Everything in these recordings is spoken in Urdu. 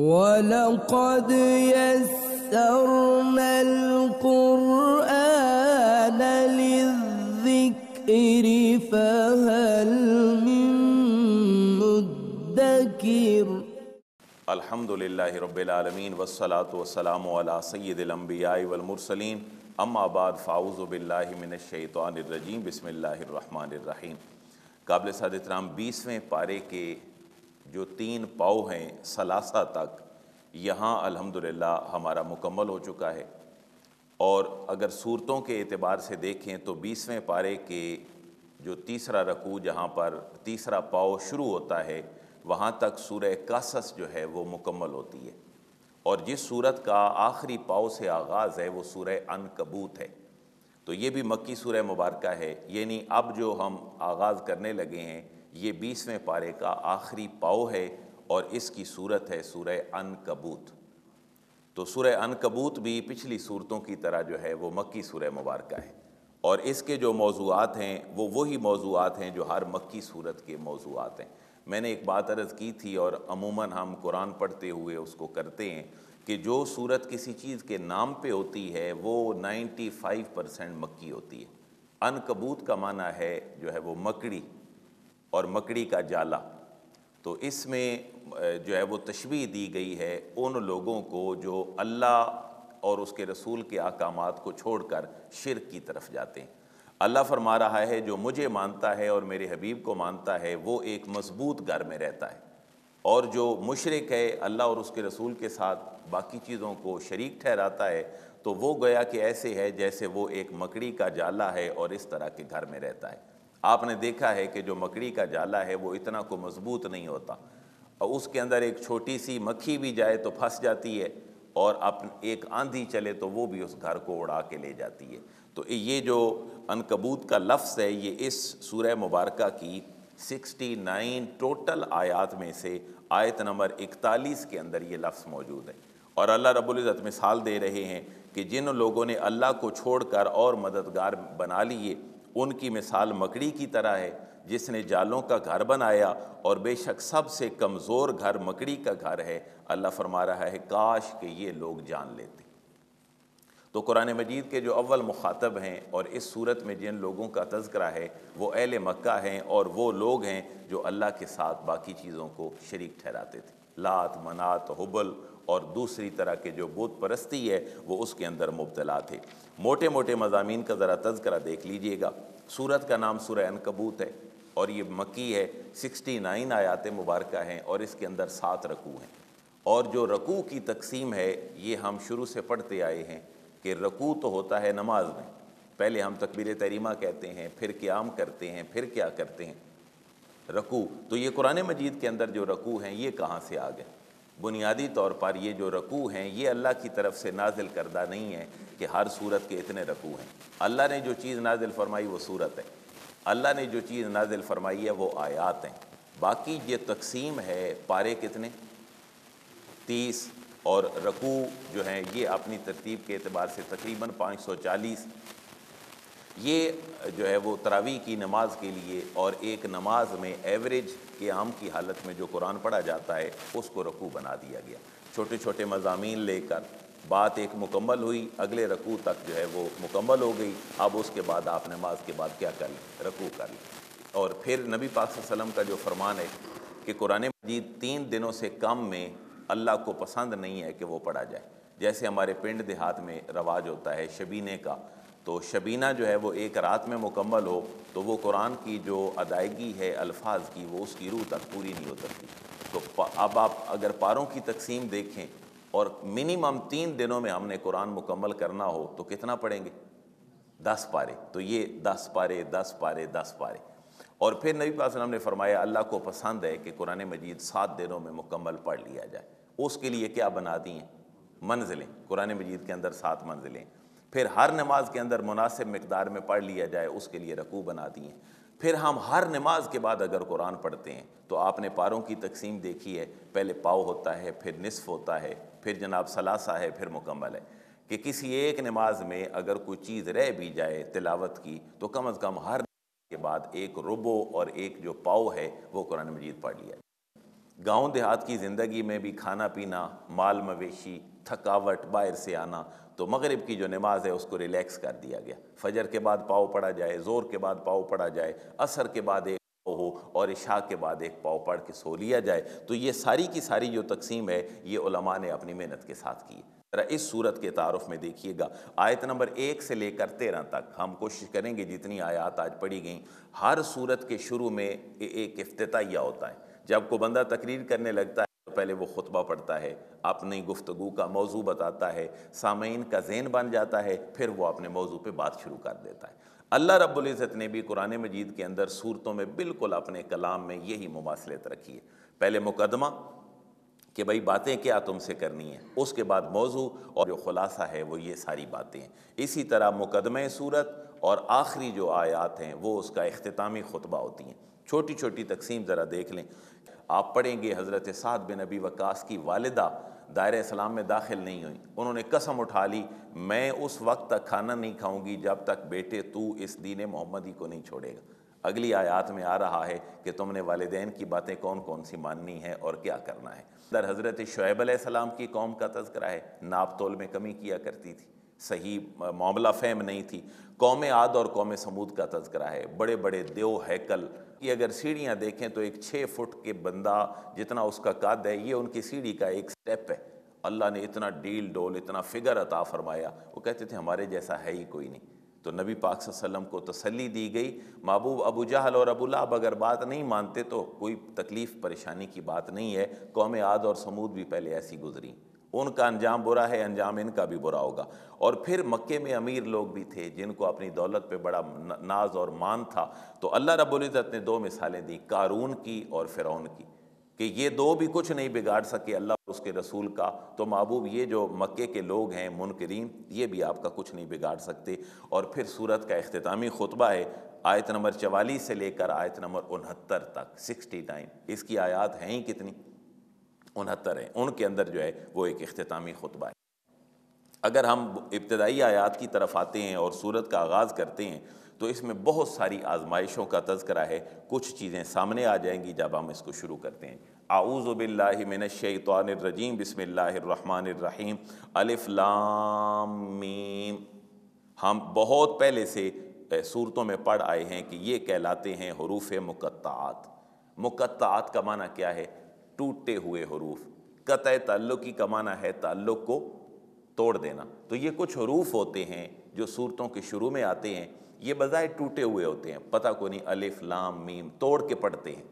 وَلَقَدْ يَسَّرْنَا الْقُرْآنَ لِلذِّكْرِ فَهَلْ مِن مُدَّكِرِ الحمد للہ رب العالمين والصلاة والسلام على سید الانبیاء والمرسلین اما بعد فاؤز باللہ من الشیطان الرجیم بسم اللہ الرحمن الرحیم قابل صادق رام بیسویں پارے کے جو تین پاؤ ہیں ثلاثہ تک یہاں الحمدللہ ہمارا مکمل ہو چکا ہے اور اگر صورتوں کے اعتبار سے دیکھیں تو بیسویں پارے کے جو تیسرا رکوع جہاں پر تیسرا پاؤ شروع ہوتا ہے وہاں تک سورہ کاسس جو ہے وہ مکمل ہوتی ہے اور جس صورت کا آخری پاؤ سے آغاز ہے وہ سورہ ان کبوت ہے تو یہ بھی مکی سورہ مبارکہ ہے یعنی اب جو ہم آغاز کرنے لگے ہیں یہ بیسویں پارے کا آخری پاؤ ہے اور اس کی صورت ہے سورہ ان کبوت تو سورہ ان کبوت بھی پچھلی صورتوں کی طرح جو ہے وہ مکی سورہ مبارکہ ہے اور اس کے جو موضوعات ہیں وہ وہی موضوعات ہیں جو ہر مکی صورت کے موضوعات ہیں میں نے ایک بات عرض کی تھی اور عموماً ہم قرآن پڑھتے ہوئے اس کو کرتے ہیں کہ جو صورت کسی چیز کے نام پہ ہوتی ہے وہ نائنٹی فائیو پرسینٹ مکی ہوتی ہے ان کبوت کا معنی ہے جو ہے وہ مکڑی اور مکڑی کا جالا تو اس میں جو ہے وہ تشبیح دی گئی ہے ان لوگوں کو جو اللہ اور اس کے رسول کے احکامات کو چھوڑ کر شرک کی طرف جاتے ہیں اللہ فرما رہا ہے جو مجھے مانتا ہے اور میرے حبیب کو مانتا ہے وہ ایک مضبوط گھر میں رہتا ہے اور جو مشرق ہے اللہ اور اس کے رسول کے ساتھ باقی چیزوں کو شریک ٹھہراتا ہے تو وہ گیا کہ ایسے ہے جیسے وہ ایک مکڑی کا جالا ہے اور اس طرح کے گھر میں رہتا ہے آپ نے دیکھا ہے کہ جو مکڑی کا جالا ہے وہ اتنا کو مضبوط نہیں ہوتا اور اس کے اندر ایک چھوٹی سی مکھی بھی جائے تو پھنس جاتی ہے اور اپ ایک آندھی چلے تو وہ بھی اس گھر کو اڑا کے لے جاتی ہے تو یہ جو انکبوت کا لفظ ہے یہ اس سورہ مبارکہ کی سکسٹی نائن ٹوٹل آیات میں سے آیت نمبر اکتالیس کے اندر یہ لفظ موجود ہے اور اللہ رب العزت مثال دے رہے ہیں کہ جن لوگوں نے اللہ کو چھوڑ کر اور مددگار بنا لیے ان کی مثال مکڑی کی طرح ہے جس نے جالوں کا گھر بنایا اور بے شک سب سے کمزور گھر مکڑی کا گھر ہے اللہ فرما رہا ہے کاش کہ یہ لوگ جان لیتے تو قرآن مجید کے جو اول مخاطب ہیں اور اس صورت میں جن لوگوں کا تذکرہ ہے وہ اہل مکہ ہیں اور وہ لوگ ہیں جو اللہ کے ساتھ باقی چیزوں کو شریک ٹھہراتے تھے لات منات حبل اور دوسری طرح کے جو بت پرستی ہے وہ اس کے اندر مبتلا تھے موٹے موٹے مضامین کا ذرا تذکرہ دیکھ لیجئے گا سورت کا نام سورہ انکبوت ہے اور یہ مکی ہے سکسٹی نائن آیات مبارکہ ہیں اور اس کے اندر سات رکوع ہیں اور جو رکوع کی تقسیم ہے یہ ہم شروع سے پڑھتے آئے ہیں کہ رکوع تو ہوتا ہے نماز میں پہلے ہم تکبیر تحریمہ کہتے ہیں پھر قیام کرتے ہیں پھر کیا کرتے ہیں رکوع تو یہ قرآن مجید کے اندر جو رکوع ہیں یہ کہاں سے آ گئے بنیادی طور پر یہ جو رکوع ہیں یہ اللہ کی طرف سے نازل کردہ نہیں ہے کہ ہر صورت کے اتنے رکوع ہیں اللہ نے جو چیز نازل فرمائی وہ صورت ہے اللہ نے جو چیز نازل فرمائی ہے وہ آیات ہیں باقی یہ تقسیم ہے پارے کتنے تیس اور رکوع جو ہیں یہ اپنی ترتیب کے اعتبار سے تقریباً پانچ سو چالیس یہ جو ہے وہ تراویح کی نماز کے لیے اور ایک نماز میں ایوریج کے عام کی حالت میں جو قرآن پڑھا جاتا ہے اس کو رکوع بنا دیا گیا چھوٹے چھوٹے مضامین لے کر بات ایک مکمل ہوئی اگلے رکوع تک جو ہے وہ مکمل ہو گئی اب اس کے بعد آپ نماز کے بعد کیا کر لیں رکوع کر لیں اور پھر نبی پاک صلی اللہ علیہ وسلم کا جو فرمان ہے کہ قرآن مجید تین دنوں سے کم میں اللہ کو پسند نہیں ہے کہ وہ پڑھا جائے جیسے ہمارے پنڈ دیہات میں رواج ہوتا ہے شبینے کا تو شبینہ جو ہے وہ ایک رات میں مکمل ہو تو وہ قرآن کی جو ادائیگی ہے الفاظ کی وہ اس کی روح تک پوری نہیں ہو سکتی تو اب آپ اگر پاروں کی تقسیم دیکھیں اور منیمم تین دنوں میں ہم نے قرآن مکمل کرنا ہو تو کتنا پڑھیں گے دس پارے تو یہ دس پارے دس پارے دس پارے اور پھر نبی علیہ وسلم نے فرمایا اللہ کو پسند ہے کہ قرآن مجید سات دنوں میں مکمل پڑھ لیا جائے اس کے لیے کیا بنا دی ہیں منزلیں قرآن مجید کے اندر سات منزلیں پھر ہر نماز کے اندر مناسب مقدار میں پڑھ لیا جائے اس کے لیے رکوع بنا دیے پھر ہم ہر نماز کے بعد اگر قرآن پڑھتے ہیں تو آپ نے پاروں کی تقسیم دیکھی ہے پہلے پاؤ ہوتا ہے پھر نصف ہوتا ہے پھر جناب ثلاثہ ہے پھر مکمل ہے کہ کسی ایک نماز میں اگر کوئی چیز رہ بھی جائے تلاوت کی تو کم از کم ہر کے بعد ایک ربو اور ایک جو پاؤ ہے وہ قرآن مجید پڑھ لیا گاؤں دیہات کی زندگی میں بھی کھانا پینا مال مویشی تھکاوٹ باہر سے آنا تو مغرب کی جو نماز ہے اس کو ریلیکس کر دیا گیا فجر کے بعد پاؤ پڑا جائے زور کے بعد پاؤ پڑا جائے عصر کے بعد ایک پاؤ ہو اور عشاء کے بعد ایک پاؤ پڑھ کے سو لیا جائے تو یہ ساری کی ساری جو تقسیم ہے یہ علماء نے اپنی محنت کے ساتھ کی ذرا اس صورت کے تعارف میں دیکھیے گا آیت نمبر ایک سے لے کر تیرہ تک ہم کوشش کریں گے جتنی آیات آج پڑھی گئیں ہر صورت کے شروع میں ایک افتتاحیہ ہوتا ہے جب کو بندہ تقریر کرنے لگتا ہے پہلے وہ خطبہ پڑھتا ہے اپنی گفتگو کا موضوع بتاتا ہے سامعین کا ذہن بن جاتا ہے پھر وہ اپنے موضوع پہ بات شروع کر دیتا ہے اللہ رب العزت نے بھی قرآن مجید کے اندر صورتوں میں بالکل اپنے کلام میں یہی مماثلت رکھی ہے پہلے مقدمہ کہ بھائی باتیں کیا تم سے کرنی ہیں اس کے بعد موضوع اور جو خلاصہ ہے وہ یہ ساری باتیں ہیں اسی طرح مقدمہ صورت اور آخری جو آیات ہیں وہ اس کا اختتامی خطبہ ہوتی ہیں چھوٹی چھوٹی تقسیم ذرا دیکھ لیں آپ پڑھیں گے حضرت بن وقاص کی والدہ دائرہ اسلام میں داخل نہیں ہوئی انہوں نے قسم اٹھا لی میں اس وقت تک کھانا نہیں کھاؤں گی جب تک بیٹے تو اس دین محمدی کو نہیں چھوڑے گا اگلی آیات میں آ رہا ہے کہ تم نے والدین کی باتیں کون کون سی ماننی ہے اور کیا کرنا ہے در حضرت شعیب علیہ السلام کی قوم کا تذکرہ ہے تول میں کمی کیا کرتی تھی صحیح معاملہ فہم نہیں تھی قوم عاد اور قوم سمود کا تذکرہ ہے بڑے بڑے دیو ہیکل یہ اگر سیڑھیاں دیکھیں تو ایک چھ فٹ کے بندہ جتنا اس کا قاد ہے یہ ان کی سیڑھی کا ایک سٹیپ ہے اللہ نے اتنا ڈیل ڈول اتنا فگر عطا فرمایا وہ کہتے تھے ہمارے جیسا ہے ہی کوئی نہیں تو نبی پاک صلی اللہ علیہ وسلم کو تسلی دی گئی محبوب ابو جہل اور ابو لاب اگر بات نہیں مانتے تو کوئی تکلیف پریشانی کی بات نہیں ہے قوم عاد اور سمود بھی پہلے ایسی گزری ان کا انجام برا ہے انجام ان کا بھی برا ہوگا اور پھر مکے میں امیر لوگ بھی تھے جن کو اپنی دولت پہ بڑا ناز اور مان تھا تو اللہ رب العزت نے دو مثالیں دیں کارون کی اور فرعون کی کہ یہ دو بھی کچھ نہیں بگاڑ سکے اللہ اور اس کے رسول کا تو محبوب یہ جو مکے کے لوگ ہیں منکرین یہ بھی آپ کا کچھ نہیں بگاڑ سکتے اور پھر صورت کا اختتامی خطبہ ہے آیت نمبر چوالیس سے لے کر آیت نمبر انہتر تک سکسٹی نائن اس کی آیات ہیں ہی کتنی انہتر ہیں ان کے اندر جو ہے وہ ایک اختتامی خطبہ ہے اگر ہم ابتدائی آیات کی طرف آتے ہیں اور صورت کا آغاز کرتے ہیں تو اس میں بہت ساری آزمائشوں کا تذکرہ ہے کچھ چیزیں سامنے آ جائیں گی جب ہم اس کو شروع کرتے ہیں اعوذ باللہ من الشیطان الرجیم بسم اللہ الرحمن الرحیم الف لام میم ہم بہت پہلے سے صورتوں میں پڑھ آئے ہیں کہ یہ کہلاتے ہیں حروف مقطعات مقطعات کا معنی کیا ہے ٹوٹے ہوئے حروف قطع تعلق کی کمانا ہے تعلق کو توڑ دینا تو یہ کچھ حروف ہوتے ہیں جو صورتوں کے شروع میں آتے ہیں یہ بظاہر ٹوٹے ہوئے ہوتے ہیں پتہ کو نہیں الف لام میم توڑ کے پڑھتے ہیں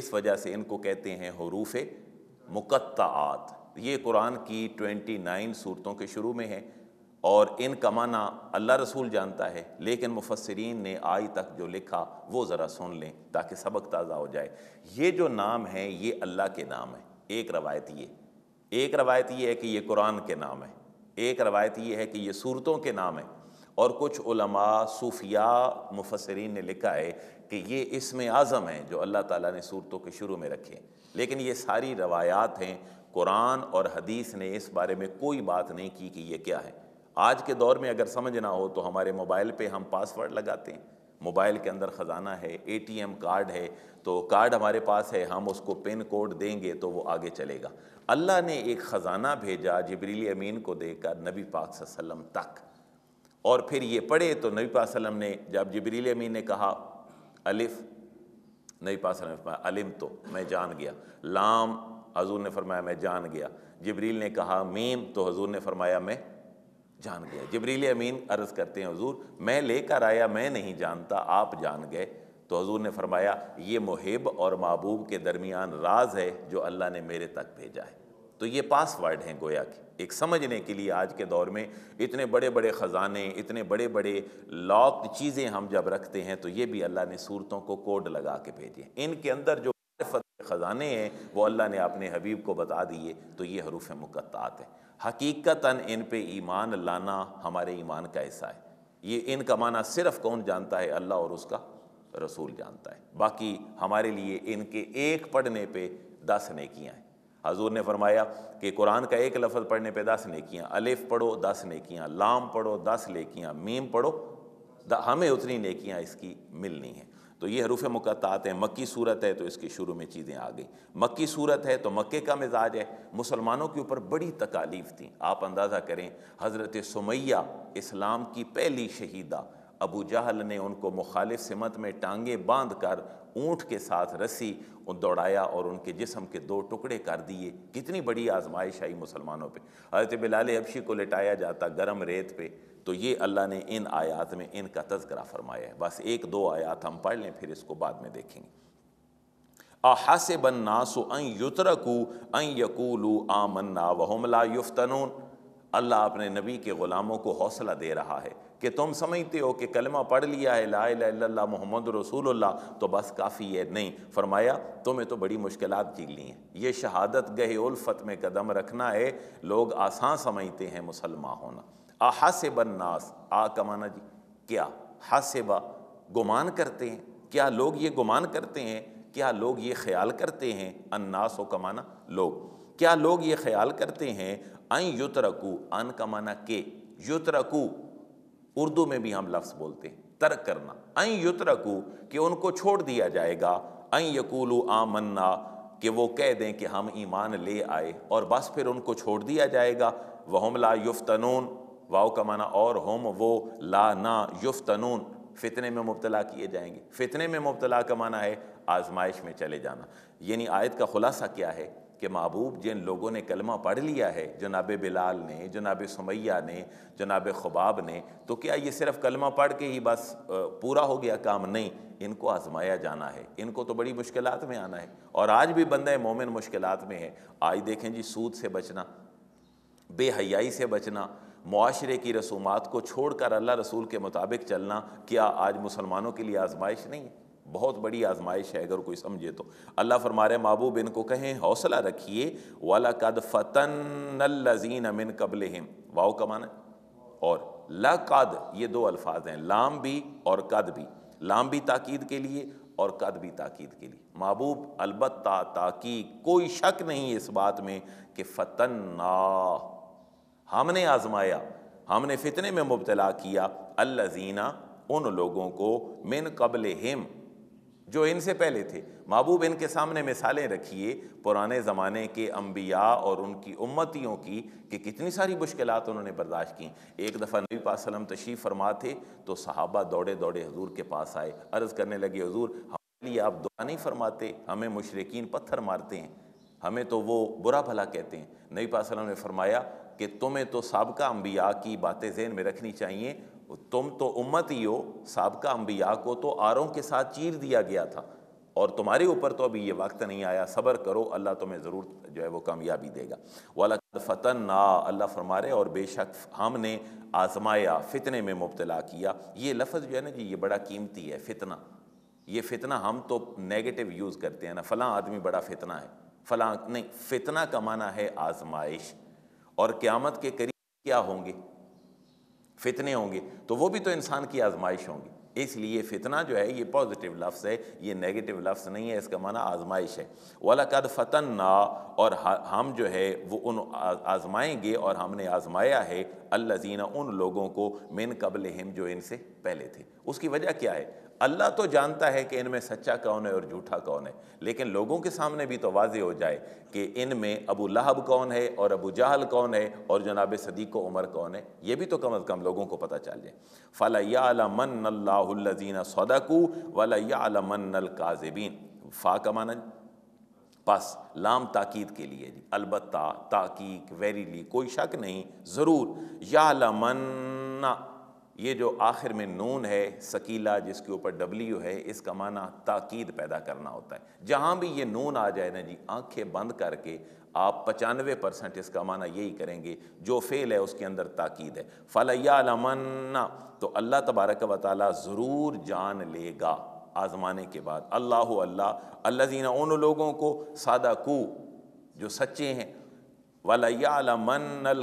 اس وجہ سے ان کو کہتے ہیں حروف مقطعات یہ قرآن کی ٹوینٹی نائن صورتوں کے شروع میں ہیں اور ان کا معنی اللہ رسول جانتا ہے لیکن مفسرین نے آئی تک جو لکھا وہ ذرا سن لیں تاکہ سبق تازہ ہو جائے یہ جو نام ہے یہ اللہ کے نام ہے ایک روایت یہ ایک روایت یہ ہے کہ یہ قرآن کے نام ہے ایک روایت یہ ہے کہ یہ صورتوں کے نام ہے اور کچھ علماء صوفیاء مفسرین نے لکھا ہے کہ یہ اسم اعظم ہیں جو اللہ تعالیٰ نے صورتوں کے شروع میں رکھے لیکن یہ ساری روایات ہیں قرآن اور حدیث نے اس بارے میں کوئی بات نہیں کی کہ یہ کیا ہے آج کے دور میں اگر سمجھ نہ ہو تو ہمارے موبائل پہ ہم پاس ورڈ لگاتے ہیں موبائل کے اندر خزانہ ہے اے ٹی ایم کارڈ ہے تو کارڈ ہمارے پاس ہے ہم اس کو پن کوڈ دیں گے تو وہ آگے چلے گا اللہ نے ایک خزانہ بھیجا جبریل امین کو دے کر نبی پاک صلی اللہ علیہ وسلم تک اور پھر یہ پڑھے تو نبی پاک صلی اللہ علیہ وسلم نے جب جبریل امین نے کہا الف نبی پاک صلی اللہ علیہ وسلم نے فرمایا علم تو میں جان گیا لام حضور نے فرمایا میں جان گیا جبریل نے کہا میم تو حضور نے فرمایا میں جان گیا جبریل امین عرض کرتے ہیں حضور میں لے کر آیا میں نہیں جانتا آپ جان گئے تو حضور نے فرمایا یہ محب اور محبوب کے درمیان راز ہے جو اللہ نے میرے تک بھیجا ہے تو یہ پاس ورڈ ہیں گویا کے ایک سمجھنے کے لیے آج کے دور میں اتنے بڑے بڑے خزانے اتنے بڑے بڑے لاک چیزیں ہم جب رکھتے ہیں تو یہ بھی اللہ نے صورتوں کو کوڈ لگا کے بھیجے ان کے اندر جو فت خزانے ہیں وہ اللہ نے اپنے حبیب کو بتا دیے تو یہ حروف مقطعات ہیں حقیقتاً ان پہ ایمان لانا ہمارے ایمان کا حصہ ہے یہ ان کا معنی صرف کون جانتا ہے اللہ اور اس کا رسول جانتا ہے باقی ہمارے لیے ان کے ایک پڑھنے پہ دس نیکیاں ہیں حضور نے فرمایا کہ قرآن کا ایک لفظ پڑھنے پہ دس نیکیاں الف پڑھو دس نیکیاں لام پڑھو دس نیکیاں میم پڑھو ہمیں اتنی نیکیاں اس کی ملنی ہیں تو یہ حروف مقطعات ہیں مکی صورت ہے تو اس کے شروع میں چیزیں آ گئیں مکی صورت ہے تو مکے کا مزاج ہے مسلمانوں کے اوپر بڑی تکالیف تھی آپ اندازہ کریں حضرت سمیہ اسلام کی پہلی شہیدہ ابو جہل نے ان کو مخالف سمت میں ٹانگیں باندھ کر اونٹ کے ساتھ رسی ان دوڑایا اور ان کے جسم کے دو ٹکڑے کر دیے کتنی بڑی آزمائش آئی مسلمانوں پہ حضرت بلال حبشی کو لٹایا جاتا گرم ریت پہ تو یہ اللہ نے ان آیات میں ان کا تذکرہ فرمایا ہے بس ایک دو آیات ہم پڑھ لیں پھر اس کو بعد میں دیکھیں گے اپنے نبی کے غلاموں کو حوصلہ دے رہا ہے کہ تم سمجھتے ہو کہ کلمہ پڑھ لیا ہے لا الہ الا اللہ محمد رسول اللہ تو بس کافی ہے نہیں فرمایا تمہیں تو بڑی مشکلات جی لی ہیں یہ شہادت گہ الفت میں قدم رکھنا ہے لوگ آسان سمجھتے ہیں مسلمہ ہونا احاسب الناس آ کا آ کمانا جی کیا حاسبہ گمان کرتے ہیں کیا لوگ یہ گمان کرتے ہیں کیا لوگ یہ خیال کرتے ہیں ان ناس و کمانا لوگ کیا لوگ یہ خیال کرتے ہیں ان یترکو ان ان کمانا کے یترکو اردو میں بھی ہم لفظ بولتے ہیں ترک کرنا ان یترکو کہ ان کو چھوڑ دیا جائے گا ان یقولو آمنا کہ وہ کہہ دیں کہ ہم ایمان لے آئے اور بس پھر ان کو چھوڑ دیا جائے گا وہ لا یفتنون واؤ معنی اور ہوم وہ لا نا یفتنون فتنے میں مبتلا کیے جائیں گے فتنے میں مبتلا کا معنی ہے آزمائش میں چلے جانا یعنی آیت کا خلاصہ کیا ہے کہ محبوب جن لوگوں نے کلمہ پڑھ لیا ہے جناب بلال نے جناب سمیہ نے جناب خباب نے تو کیا یہ صرف کلمہ پڑھ کے ہی بس پورا ہو گیا کام نہیں ان کو آزمایا جانا ہے ان کو تو بڑی مشکلات میں آنا ہے اور آج بھی بندہ مومن مشکلات میں ہے آج دیکھیں جی سود سے بچنا بے حیائی سے بچنا معاشرے کی رسومات کو چھوڑ کر اللہ رسول کے مطابق چلنا کیا آج مسلمانوں کے لیے آزمائش نہیں ہے بہت بڑی آزمائش ہے اگر کوئی سمجھے تو اللہ فرمارے محبوب ان کو کہیں حوصلہ رکھیے والا قد فتن الزین امن قبل واؤ کمانا اور لا یہ دو الفاظ ہیں لام بھی اور قد بھی لام بھی تاکید کے لیے اور قد بھی تاکید کے لیے محبوب البتہ تاکید کوئی شک نہیں اس بات میں کہ فتن نا ہم نے آزمایا ہم نے فتنے میں مبتلا کیا اللہ زینہ ان لوگوں کو من قبل ہم جو ان سے پہلے تھے محبوب ان کے سامنے مثالیں رکھیے پرانے زمانے کے انبیاء اور ان کی امتیوں کی کہ کتنی ساری مشکلات انہوں نے برداشت کی ایک دفعہ نبی نویپسلم تشریف فرما تھے تو صحابہ دوڑے دوڑے حضور کے پاس آئے عرض کرنے لگے حضور ہمارے لیے آپ دعا نہیں فرماتے ہمیں مشرقین پتھر مارتے ہیں ہمیں تو وہ برا بھلا کہتے ہیں نبی پاسلم نے فرمایا کہ تمہیں تو سابقہ انبیاء کی باتیں ذہن میں رکھنی چاہیے تم تو امت ہی ہو سابقہ انبیاء کو تو آروں کے ساتھ چیر دیا گیا تھا اور تمہارے اوپر تو ابھی یہ وقت نہیں آیا صبر کرو اللہ تمہیں ضرور جو ہے وہ کامیابی دے گا وَلَقَدْ فَتَنَّا اللہ اللہ رہے اور بے شک ہم نے آزمایا فتنے میں مبتلا کیا یہ لفظ جو ہے نا جی یہ بڑا قیمتی ہے فتنہ یہ فتنہ ہم تو نیگیٹو یوز کرتے ہیں نا فلاں آدمی بڑا فتنہ ہے فلاں نہیں فتنہ کا معنی ہے آزمائش اور قیامت کے قریب کیا ہوں گے فتنے ہوں گے تو وہ بھی تو انسان کی آزمائش ہوں گی اس لیے فتنہ جو ہے یہ پازیٹیو لفظ ہے یہ نگیٹو لفظ نہیں ہے اس کا معنی آزمائش ہے وہ فَتَنَّا فتن اور ہم جو ہے وہ ان آزمائیں گے اور ہم نے آزمایا ہے اللہ زینہ ان لوگوں کو من قبل ہم جو ان سے پہلے تھے اس کی وجہ کیا ہے اللہ تو جانتا ہے کہ ان میں سچا کون ہے اور جھوٹا کون ہے لیکن لوگوں کے سامنے بھی تو واضح ہو جائے کہ ان میں ابو لہب کون ہے اور ابو جہل کون ہے اور جناب صدیق و عمر کون ہے یہ بھی تو کم از کم لوگوں کو پتہ چل جائے اللہ الزین صدقو ولا من کا فا کا مانا پس لام تاکید کے لیے جی البتہ تاکیق ویریلی کوئی شک نہیں ضرور یا یہ جو آخر میں نون ہے سکیلا جس کے اوپر ڈبلیو ہے اس کا معنی تاکید پیدا کرنا ہوتا ہے جہاں بھی یہ نون آ جائے نا جی آنکھیں بند کر کے آپ پچانوے پرسنٹ اس کا معنی یہی کریں گے جو فیل ہے اس کے اندر تاکید ہے فلا تو اللہ تبارک و تعالیٰ ضرور جان لے گا آزمانے کے بعد اللہ اللہ اللہ زینہ ان لوگوں کو سادہ کو جو سچے ہیں ولیمن من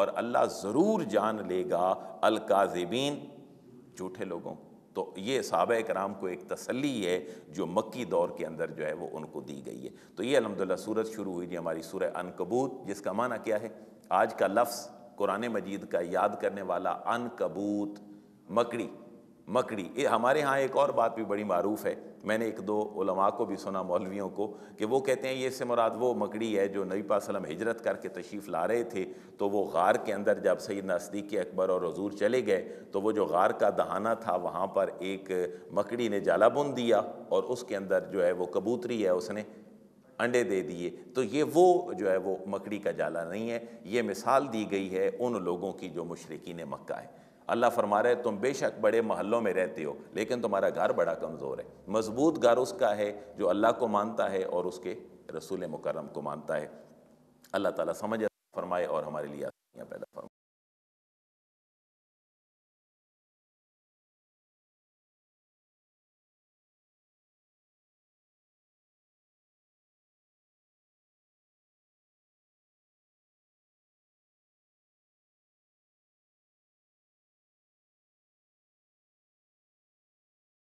اور اللہ ضرور جان لے گا القاظبین جھوٹے لوگوں تو یہ صحابہ کرام کو ایک تسلی ہے جو مکی دور کے اندر جو ہے وہ ان کو دی گئی ہے تو یہ الحمدللہ للہ صورت شروع ہوئی تھی جی ہماری سورہ ان کبوت جس کا معنی کیا ہے آج کا لفظ قرآن مجید کا یاد کرنے والا ان کبوت مکڑی مکڑی ہمارے ہاں ایک اور بات بھی بڑی معروف ہے میں نے ایک دو علماء کو بھی سنا مولویوں کو کہ وہ کہتے ہیں یہ سے مراد وہ مکڑی ہے جو نبی پاک سلم ہجرت کر کے تشریف لا رہے تھے تو وہ غار کے اندر جب سیدنا صدیق اکبر اور حضور چلے گئے تو وہ جو غار کا دہانہ تھا وہاں پر ایک مکڑی نے جالا بن دیا اور اس کے اندر جو ہے وہ کبوتری ہے اس نے انڈے دے دیے تو یہ وہ جو ہے وہ مکڑی کا جالا نہیں ہے یہ مثال دی گئی ہے ان لوگوں کی جو مشرقین مکہ ہے اللہ فرما رہے تم بے شک بڑے محلوں میں رہتے ہو لیکن تمہارا گھر بڑا کمزور ہے مضبوط گھر اس کا ہے جو اللہ کو مانتا ہے اور اس کے رسول مکرم کو مانتا ہے اللہ تعالیٰ سمجھ فرمائے اور ہمارے لیے آسانیاں پیدا فرمائے